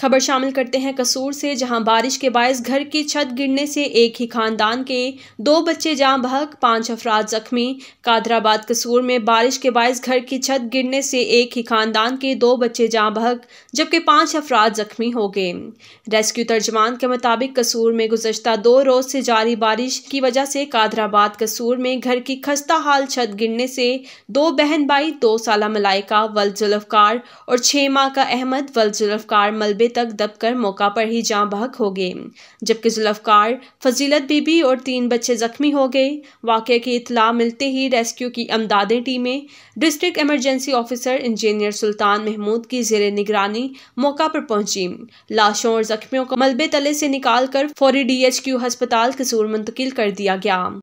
खबर शामिल करते हैं कसूर से जहां बारिश के बायस घर की छत गिरने से एक ही खानदान के दो बच्चे जां बहक पांच अफराद जख्मी कादराबाद कसूर में बारिश के बायस घर की छत गिरने से एक ही खानदान के दो बच्चे जां बहक जबकि पांच अफराद जख्मी हो गए रेस्क्यू तर्जमान के मुताबिक कसूर में गुजशत दो रोज से जारी बारिश की वजह से कादराबाद कसूर में घर की खस्ता हाल छत गिरने से दो बहन भाई दो साल मलाइका वल जुल्फकार और छह माह का अहमद वल जुल्फकार मलबे तक दबकर मौका पर ही जाँ बहक हो गए जबकि जुल्फकार फजीलत बीबी और तीन बच्चे ज़ख्मी हो गए वाक़े की इतला मिलते ही रेस्क्यू की अमदादें टीमें district emergency officer engineer Sultan Mahmood की जेर निगरानी मौका पर पहुंची लाशों और ज़ख्मियों को मलबे तले से निकाल कर फौरी डी एच क्यू हस्पताल कसूर मुंतकिल कर दिया गया